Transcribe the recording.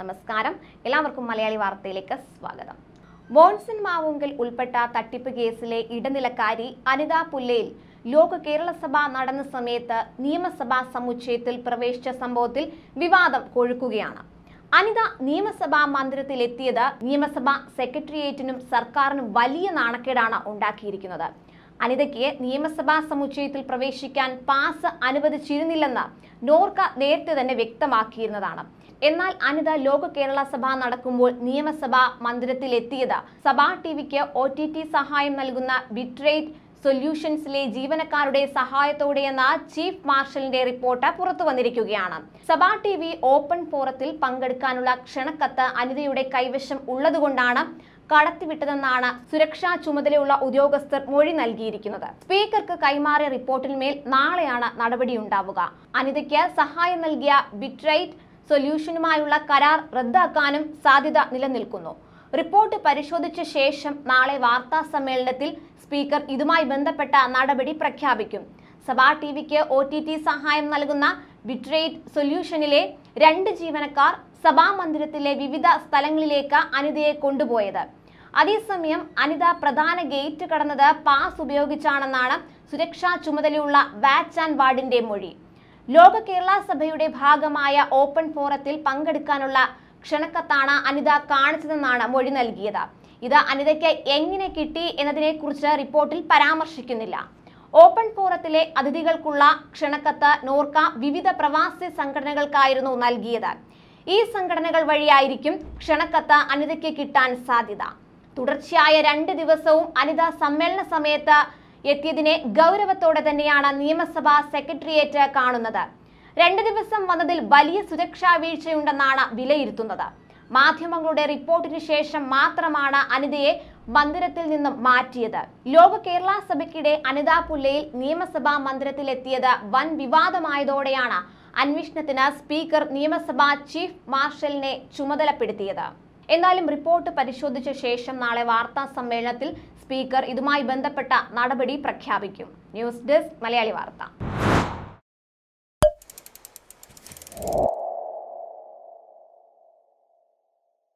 നമസ്കാരം എല്ലാവർക്കും മലയാളി വാർത്തയിലേക്ക് സ്വാഗതം ബോൺസൻ മാവുങ്കിൽ ഉൾപ്പെട്ട തട്ടിപ്പ് കേസിലെ ഇടനിലക്കാരി അനിത പുല്ലയിൽ ലോക കേരളസഭ നടന്ന സമയത്ത് നിയമസഭാ സമുച്ചയത്തിൽ പ്രവേശിച്ച സംഭവത്തിൽ വിവാദം കൊഴുക്കുകയാണ് അനിത നിയമസഭാ മന്ദിരത്തിലെത്തിയത് നിയമസഭാ സെക്രട്ടേറിയറ്റിനും സർക്കാരിനും വലിയ നാണക്കേടാണ് ഉണ്ടാക്കിയിരിക്കുന്നത് അനിതയ്ക്ക് നിയമസഭാ സമുച്ചയത്തിൽ പ്രവേശിക്കാൻ പാസ് അനുവദിച്ചിരുന്നില്ലെന്ന് നോർക്ക നേരത്തെ തന്നെ വ്യക്തമാക്കിയിരുന്നതാണ് എന്നാൽ അനിത ലോക കേരള സഭ നടക്കുമ്പോൾ നിയമസഭാ മന്ദിരത്തിലെത്തിയത് സഭാ ടി വിക്ക് ഒ ടി ടി സഹായം നൽകുന്ന ബിട്രേറ്റ് സൊല്യൂഷൻസിലെ ജീവനക്കാരുടെ സഹായത്തോടെയെന്ന ചീഫ് മാർഷലിന്റെ റിപ്പോർട്ട് പുറത്തു വന്നിരിക്കുകയാണ് സഭാ ടി വി ഓപ്പൺ ഫോറത്തിൽ പങ്കെടുക്കാനുള്ള ക്ഷണക്കത്ത് അനിതയുടെ കൈവശം ഉള്ളതുകൊണ്ടാണ് കടത്തിവിട്ടതെന്നാണ് സുരക്ഷാ ചുമതലയുള്ള ഉദ്യോഗസ്ഥർ മൊഴി നൽകിയിരിക്കുന്നത് സ്പീക്കർക്ക് കൈമാറിയ റിപ്പോർട്ടിന്മേൽ നാളെയാണ് നടപടിയുണ്ടാവുക അനിതയ്ക്ക് സഹായം നൽകിയ ബിട്രൈറ്റ് സൊല്യൂഷനുമായുള്ള കരാർ റദ്ദാക്കാനും സാധ്യത നിലനിൽക്കുന്നു റിപ്പോർട്ട് പരിശോധിച്ച ശേഷം നാളെ വാർത്താ സമ്മേളനത്തിൽ സ്പീക്കർ ഇതുമായി ബന്ധപ്പെട്ട നടപടി പ്രഖ്യാപിക്കും സഭാ ടി വിക്ക് ഒ ടി ടി സഹായം നൽകുന്ന ബിട്രേറ്റ് സൊല്യൂഷനിലെ രണ്ട് ജീവനക്കാർ സഭാ മന്ദിരത്തിലെ വിവിധ സ്ഥലങ്ങളിലേക്ക് അനിതയെ കൊണ്ടുപോയത് അതേസമയം അനിത പ്രധാന ഗേറ്റ് കടന്നത് പാസ് ഉപയോഗിച്ചാണെന്നാണ് സുരക്ഷാ ചുമതലയുള്ള വാച്ച് ആൻഡ് വാർഡിന്റെ മൊഴി ലോക കേരള സഭയുടെ ഭാഗമായ ഓപ്പൺ ഫോറത്തിൽ പങ്കെടുക്കാനുള്ള ക്ഷണക്കത്താണ് അനിത കാണിച്ചതെന്നാണ് മൊഴി നൽകിയത് ഇത് അനിതയ്ക്ക് എങ്ങനെ കിട്ടി എന്നതിനെക്കുറിച്ച് റിപ്പോർട്ടിൽ പരാമർശിക്കുന്നില്ല ഓപ്പൺ ഫോറത്തിലെ അതിഥികൾക്കുള്ള ക്ഷണക്കത്ത് നോർക്ക വിവിധ പ്രവാസി സംഘടനകൾക്കായിരുന്നു നൽകിയത് ഈ സംഘടനകൾ വഴിയായിരിക്കും ക്ഷണക്കത്ത് അനിതയ്ക്ക് കിട്ടാൻ സാധ്യത തുടർച്ചയായ രണ്ട് ദിവസവും അനിത സമ്മേളന സമയത്ത് എത്തിയതിനെ ഗൗരവത്തോടെ തന്നെയാണ് നിയമസഭാ സെക്രട്ടേറിയറ്റ് കാണുന്നത് രണ്ട് ദിവസം വന്നതിൽ വലിയ സുരക്ഷാ വീഴ്ചയുണ്ടെന്നാണ് വിലയിരുത്തുന്നത് മാധ്യമങ്ങളുടെ റിപ്പോർട്ടിന് ശേഷം മാത്രമാണ് അനിതയെ മന്ദിരത്തിൽ നിന്നും മാറ്റിയത് ലോക കേരള സഭയ്ക്കിടെ അനിതാ പുല്ലയിൽ നിയമസഭാ എത്തിയത് വൻ വിവാദമായതോടെയാണ് അന്വേഷണത്തിന് സ്പീക്കർ നിയമസഭാ ചീഫ് മാർഷലിനെ ചുമതലപ്പെടുത്തിയത് എന്നാലും റിപ്പോർട്ട് പരിശോധിച്ച ശേഷം നാളെ വാർത്താ സമ്മേളനത്തിൽ സ്പീക്കർ ഇതുമായി ബന്ധപ്പെട്ട നടപടി പ്രഖ്യാപിക്കും ന്യൂസ് ഡെസ്ക് മലയാളി വാർത്ത